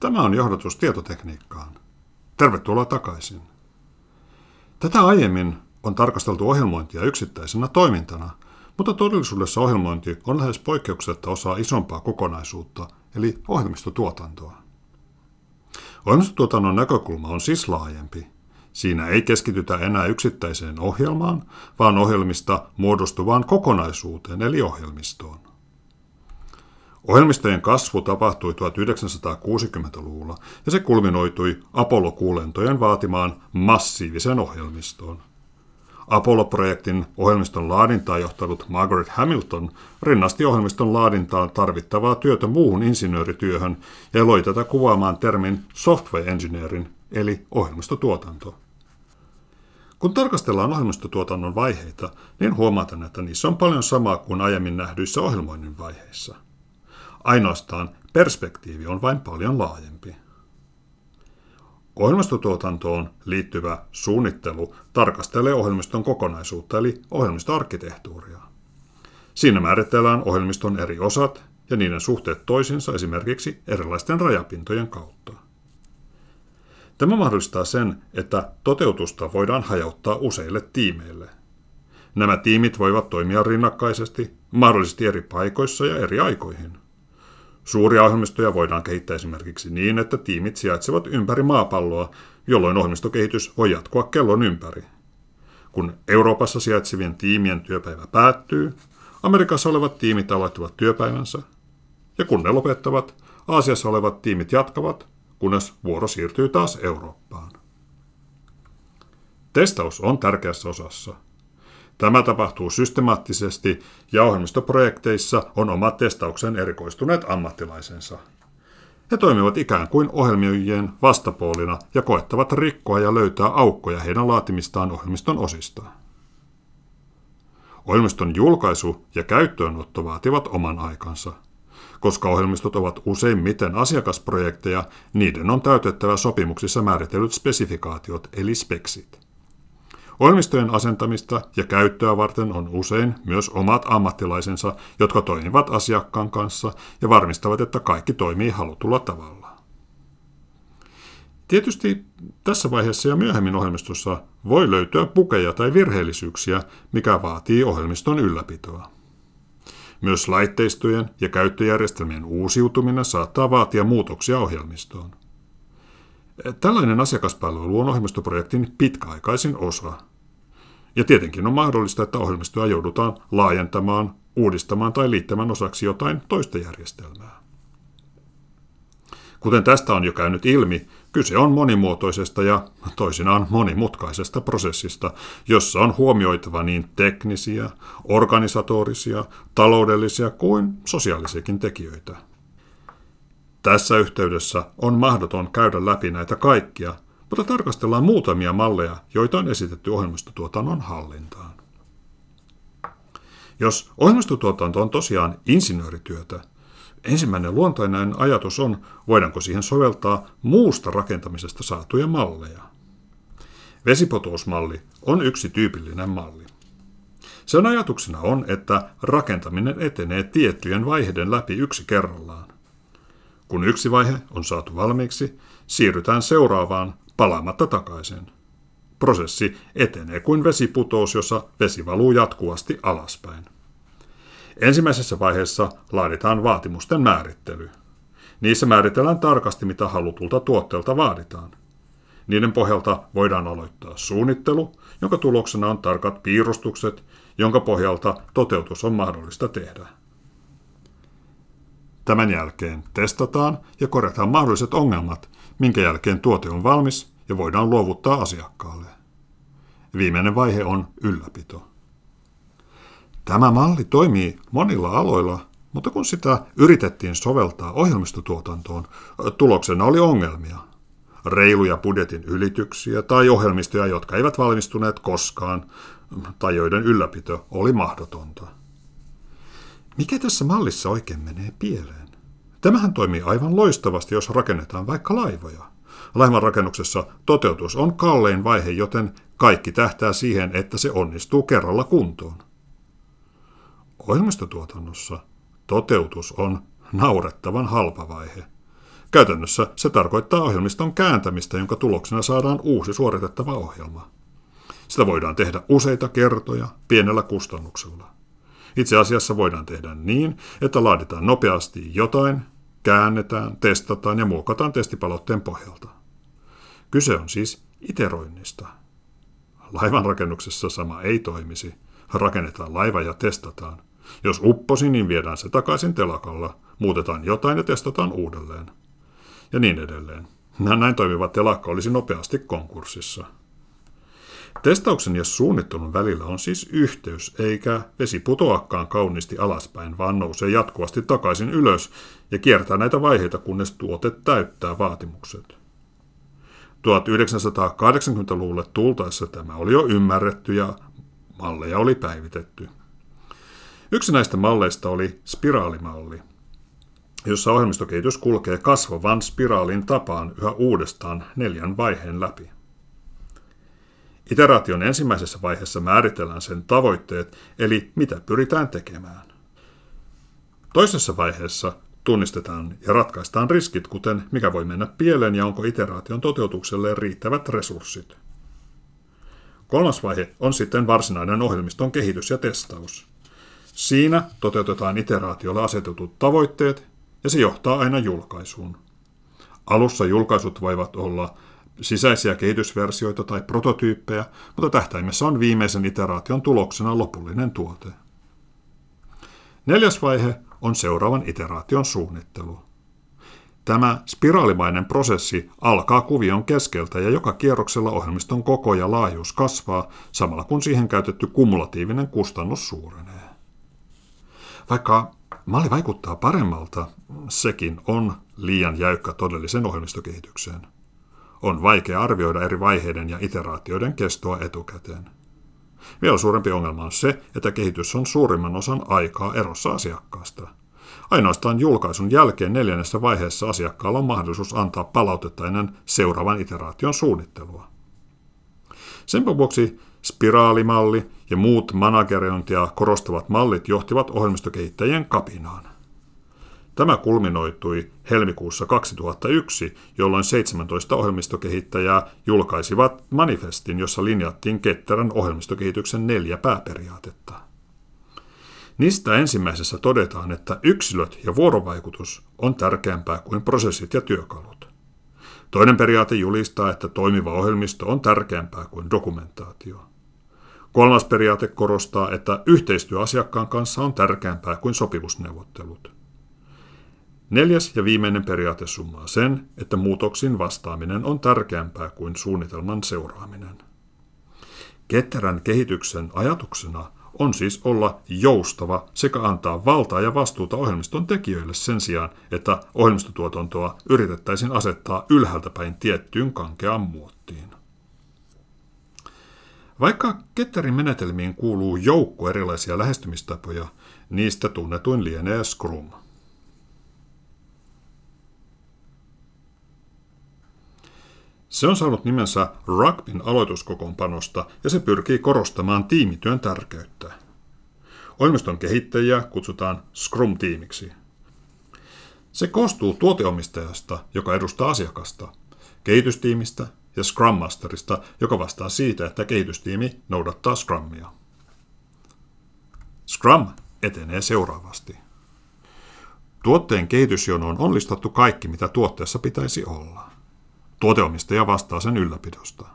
Tämä on johdatus tietotekniikkaan. Tervetuloa takaisin. Tätä aiemmin on tarkasteltu ohjelmointia yksittäisenä toimintana, mutta todellisuudessa ohjelmointi on lähes poikkeuksetta osa isompaa kokonaisuutta, eli ohjelmistotuotantoa. Ohjelmistotuotannon näkökulma on siis laajempi. Siinä ei keskitytä enää yksittäiseen ohjelmaan, vaan ohjelmista muodostuvaan kokonaisuuteen, eli ohjelmistoon. Ohjelmistojen kasvu tapahtui 1960-luvulla ja se kulminoitui Apollo-kuulentojen vaatimaan massiiviseen ohjelmistoon. Apollo-projektin ohjelmiston laadintaa johtanut Margaret Hamilton rinnasti ohjelmiston laadintaan tarvittavaa työtä muuhun insinöörityöhön ja loi tätä kuvaamaan termin software engineerin eli ohjelmistotuotanto. Kun tarkastellaan ohjelmistotuotannon vaiheita, niin huomataan, että niissä on paljon samaa kuin aiemmin nähdyissä ohjelmoinnin vaiheissa – Ainoastaan perspektiivi on vain paljon laajempi. Ohjelmistotuotantoon liittyvä suunnittelu tarkastelee ohjelmiston kokonaisuutta eli ohjelmistoarkkitehtuuria. Siinä määritellään ohjelmiston eri osat ja niiden suhteet toisiinsa esimerkiksi erilaisten rajapintojen kautta. Tämä mahdollistaa sen, että toteutusta voidaan hajauttaa useille tiimeille. Nämä tiimit voivat toimia rinnakkaisesti, mahdollisesti eri paikoissa ja eri aikoihin – Suuria ohjelmistoja voidaan kehittää esimerkiksi niin, että tiimit sijaitsevat ympäri maapalloa, jolloin ohjelmistokehitys voi jatkua kellon ympäri. Kun Euroopassa sijaitsevien tiimien työpäivä päättyy, Amerikassa olevat tiimit aloittavat työpäivänsä, ja kun ne lopettavat, Aasiassa olevat tiimit jatkavat, kunnes vuoro siirtyy taas Eurooppaan. Testaus on tärkeässä osassa – Tämä tapahtuu systemaattisesti ja ohjelmistoprojekteissa on omat testaukseen erikoistuneet ammattilaisensa. He toimivat ikään kuin ohjelmien vastapuolina ja koettavat rikkoa ja löytää aukkoja heidän laatimistaan ohjelmiston osista. Ohjelmiston julkaisu ja käyttöönotto vaativat oman aikansa. Koska ohjelmistot ovat useimmiten asiakasprojekteja, niiden on täytettävä sopimuksissa määritellyt spesifikaatiot eli speksit. Ohjelmistojen asentamista ja käyttöä varten on usein myös omat ammattilaisensa, jotka toimivat asiakkaan kanssa ja varmistavat, että kaikki toimii halutulla tavalla. Tietysti tässä vaiheessa ja myöhemmin ohjelmistossa voi löytyä pukeja tai virheellisyyksiä, mikä vaatii ohjelmiston ylläpitoa. Myös laitteistojen ja käyttöjärjestelmien uusiutuminen saattaa vaatia muutoksia ohjelmistoon. Tällainen asiakaspalvelu on ohjelmistoprojektin pitkäaikaisin osa. Ja tietenkin on mahdollista, että ohjelmistoa joudutaan laajentamaan, uudistamaan tai liittämään osaksi jotain toista järjestelmää. Kuten tästä on jo käynyt ilmi, kyse on monimuotoisesta ja toisinaan monimutkaisesta prosessista, jossa on huomioitava niin teknisiä, organisatorisia, taloudellisia kuin sosiaalisiakin tekijöitä – tässä yhteydessä on mahdoton käydä läpi näitä kaikkia, mutta tarkastellaan muutamia malleja, joita on esitetty ohjelmistotuotannon hallintaan. Jos ohjelmistotuotanto on tosiaan insinöörityötä, ensimmäinen luontainen ajatus on, voidaanko siihen soveltaa muusta rakentamisesta saatuja malleja. Vesipotousmalli on yksi tyypillinen malli. Sen ajatuksena on, että rakentaminen etenee tiettyjen vaiheiden läpi yksi kerrallaan. Kun yksi vaihe on saatu valmiiksi, siirrytään seuraavaan palaamatta takaisin. Prosessi etenee kuin vesiputous, jossa vesi valuu jatkuvasti alaspäin. Ensimmäisessä vaiheessa laaditaan vaatimusten määrittely. Niissä määritellään tarkasti, mitä halutulta tuotteelta vaaditaan. Niiden pohjalta voidaan aloittaa suunnittelu, jonka tuloksena on tarkat piirustukset, jonka pohjalta toteutus on mahdollista tehdä. Tämän jälkeen testataan ja korjataan mahdolliset ongelmat, minkä jälkeen tuote on valmis ja voidaan luovuttaa asiakkaalle. Viimeinen vaihe on ylläpito. Tämä malli toimii monilla aloilla, mutta kun sitä yritettiin soveltaa ohjelmistotuotantoon, tuloksena oli ongelmia. Reiluja budjetin ylityksiä tai ohjelmistoja, jotka eivät valmistuneet koskaan tai joiden ylläpito oli mahdotonta. Mikä tässä mallissa oikein menee pieleen? Tämähän toimii aivan loistavasti, jos rakennetaan vaikka laivoja. Laivan rakennuksessa toteutus on kallein vaihe, joten kaikki tähtää siihen, että se onnistuu kerralla kuntoon. Ohjelmistotuotannossa toteutus on naurettavan halpa vaihe. Käytännössä se tarkoittaa ohjelmiston kääntämistä, jonka tuloksena saadaan uusi suoritettava ohjelma. Sitä voidaan tehdä useita kertoja pienellä kustannuksella. Itse asiassa voidaan tehdä niin, että laaditaan nopeasti jotain, käännetään, testataan ja muokataan testipalautteen pohjalta. Kyse on siis iteroinnista. Laivan rakennuksessa sama ei toimisi. Rakennetaan laiva ja testataan. Jos upposi, niin viedään se takaisin telakalla, muutetaan jotain ja testataan uudelleen. Ja niin edelleen. Näin toimiva telakka olisi nopeasti konkurssissa. Testauksen ja suunnittelun välillä on siis yhteys, eikä vesi putoakaan kauniisti alaspäin, vaan nousee jatkuvasti takaisin ylös ja kiertää näitä vaiheita, kunnes tuote täyttää vaatimukset. 1980-luvulle tultaessa tämä oli jo ymmärretty ja malleja oli päivitetty. Yksi näistä malleista oli spiraalimalli, jossa ohjelmistokehitys kulkee kasvavan spiraalin tapaan yhä uudestaan neljän vaiheen läpi. Iteraation ensimmäisessä vaiheessa määritellään sen tavoitteet, eli mitä pyritään tekemään. Toisessa vaiheessa tunnistetaan ja ratkaistaan riskit, kuten mikä voi mennä pieleen ja onko iteraation toteutukselle riittävät resurssit. Kolmas vaihe on sitten varsinainen ohjelmiston kehitys ja testaus. Siinä toteutetaan iteraatiolle asetetut tavoitteet ja se johtaa aina julkaisuun. Alussa julkaisut voivat olla sisäisiä kehitysversioita tai prototyyppejä, mutta tähtäimessä on viimeisen iteraation tuloksena lopullinen tuote. Neljäs vaihe on seuraavan iteraation suunnittelu. Tämä spiraalimainen prosessi alkaa kuvion keskeltä ja joka kierroksella ohjelmiston koko ja laajuus kasvaa, samalla kun siihen käytetty kumulatiivinen kustannus suurenee. Vaikka malli vaikuttaa paremmalta, sekin on liian jäykkä todellisen ohjelmistokehitykseen – on vaikea arvioida eri vaiheiden ja iteraatioiden kestoa etukäteen. Vielä suurempi ongelma on se, että kehitys on suurimman osan aikaa erossa asiakkaasta. Ainoastaan julkaisun jälkeen neljännessä vaiheessa asiakkaalla on mahdollisuus antaa palautetta ennen seuraavan iteraation suunnittelua. Sen vuoksi spiraalimalli ja muut managerointia korostavat mallit johtivat ohjelmistokehittäjien kapinaan. Tämä kulminoitui helmikuussa 2001, jolloin 17 ohjelmistokehittäjää julkaisivat manifestin, jossa linjattiin ketterän ohjelmistokehityksen neljä pääperiaatetta. Niistä ensimmäisessä todetaan, että yksilöt ja vuorovaikutus on tärkeämpää kuin prosessit ja työkalut. Toinen periaate julistaa, että toimiva ohjelmisto on tärkeämpää kuin dokumentaatio. Kolmas periaate korostaa, että yhteistyö asiakkaan kanssa on tärkeämpää kuin sopimusneuvottelut. Neljäs ja viimeinen periaate summaa sen, että muutoksiin vastaaminen on tärkeämpää kuin suunnitelman seuraaminen. Ketterän kehityksen ajatuksena on siis olla joustava sekä antaa valtaa ja vastuuta ohjelmiston tekijöille sen sijaan, että ohjelmistotuotantoa yritettäisiin asettaa ylhäältä päin tiettyyn kankeaan muottiin. Vaikka ketterin menetelmiin kuuluu joukko erilaisia lähestymistapoja, niistä tunnetuin lienee Scrum – Se on saanut nimensä rugbyn aloituskokoonpanosta ja se pyrkii korostamaan tiimityön tärkeyttä. Ohjelmiston kehittäjiä kutsutaan Scrum-tiimiksi. Se koostuu tuoteomistajasta, joka edustaa asiakasta, kehitystiimistä ja Scrum Masterista, joka vastaa siitä, että kehitystiimi noudattaa Scrumia. Scrum etenee seuraavasti. Tuotteen kehitysjonoon on listattu kaikki, mitä tuotteessa pitäisi olla. Tuoteomistaja vastaa sen ylläpidosta.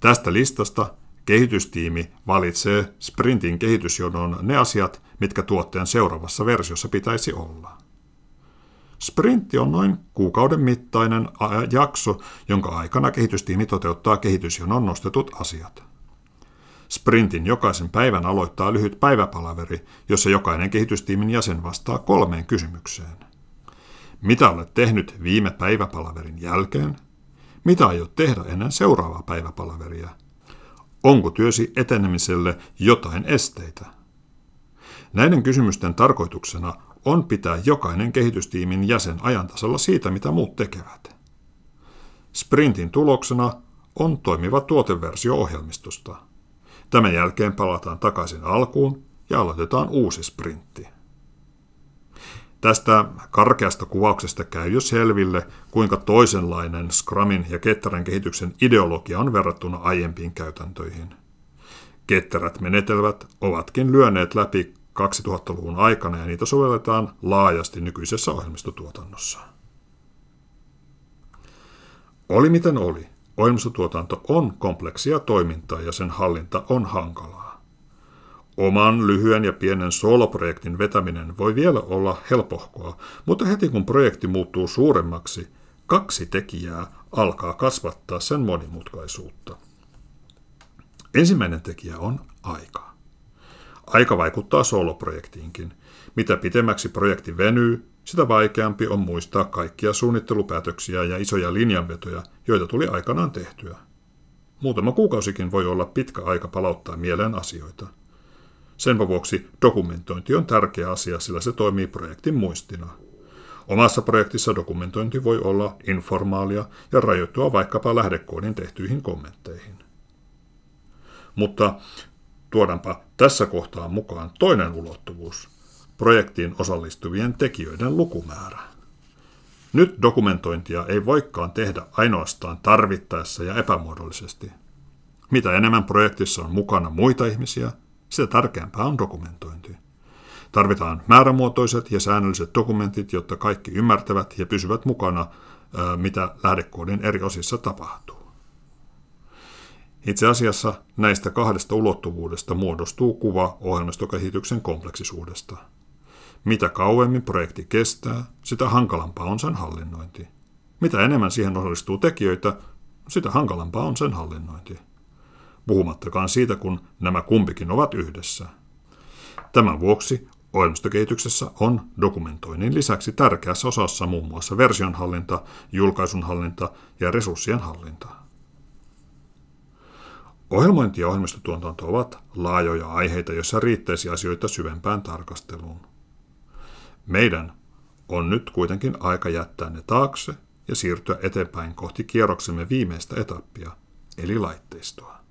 Tästä listasta kehitystiimi valitsee sprintin kehitysjonon ne asiat, mitkä tuotteen seuraavassa versiossa pitäisi olla. Sprintti on noin kuukauden mittainen jakso, jonka aikana kehitystiimi toteuttaa kehitysjonon nostetut asiat. Sprintin jokaisen päivän aloittaa lyhyt päiväpalaveri, jossa jokainen kehitystiimin jäsen vastaa kolmeen kysymykseen – mitä olet tehnyt viime päiväpalaverin jälkeen? Mitä aiot tehdä ennen seuraavaa päiväpalaveria? Onko työsi etenemiselle jotain esteitä? Näiden kysymysten tarkoituksena on pitää jokainen kehitystiimin jäsen ajantasalla siitä, mitä muut tekevät. Sprintin tuloksena on toimiva tuoteversio ohjelmistosta. Tämän jälkeen palataan takaisin alkuun ja aloitetaan uusi sprintti. Tästä karkeasta kuvauksesta käy jo selville, kuinka toisenlainen Scrumin ja ketterän kehityksen ideologia on verrattuna aiempiin käytäntöihin. Ketterät menetelmät ovatkin lyöneet läpi 2000-luvun aikana ja niitä sovelletaan laajasti nykyisessä ohjelmistotuotannossa. Oli miten oli, ohjelmistotuotanto on kompleksia toimintaa ja sen hallinta on hankalaa. Oman lyhyen ja pienen sooloprojektin vetäminen voi vielä olla helpohkoa, mutta heti kun projekti muuttuu suuremmaksi, kaksi tekijää alkaa kasvattaa sen monimutkaisuutta. Ensimmäinen tekijä on aika. Aika vaikuttaa sooloprojektiinkin. Mitä pitemmäksi projekti venyy, sitä vaikeampi on muistaa kaikkia suunnittelupäätöksiä ja isoja linjanvetoja, joita tuli aikanaan tehtyä. Muutama kuukausikin voi olla pitkä aika palauttaa mieleen asioita – sen vuoksi dokumentointi on tärkeä asia, sillä se toimii projektin muistina. Omassa projektissa dokumentointi voi olla informaalia ja rajoittua vaikkapa lähdekoodin tehtyihin kommentteihin. Mutta tuodaanpa tässä kohtaa mukaan toinen ulottuvuus, projektiin osallistuvien tekijöiden lukumäärä. Nyt dokumentointia ei voikaan tehdä ainoastaan tarvittaessa ja epämuodollisesti. Mitä enemmän projektissa on mukana muita ihmisiä – sitä tärkeämpää on dokumentointi. Tarvitaan määrämuotoiset ja säännölliset dokumentit, jotta kaikki ymmärtävät ja pysyvät mukana, mitä lähdekoodin eri osissa tapahtuu. Itse asiassa näistä kahdesta ulottuvuudesta muodostuu kuva ohjelmistokehityksen kompleksisuudesta. Mitä kauemmin projekti kestää, sitä hankalampaa on sen hallinnointi. Mitä enemmän siihen osallistuu tekijöitä, sitä hankalampaa on sen hallinnointi puhumattakaan siitä, kun nämä kumpikin ovat yhdessä. Tämän vuoksi ohjelmistokehityksessä on dokumentoinnin lisäksi tärkeässä osassa muun muassa versionhallinta, julkaisunhallinta ja resurssien hallinta. Ohjelmointi ja ohjelmistotuotanto ovat laajoja aiheita, joissa riittäisi asioita syvempään tarkasteluun. Meidän on nyt kuitenkin aika jättää ne taakse ja siirtyä eteenpäin kohti kierroksemme viimeistä etappia, eli laitteistoa.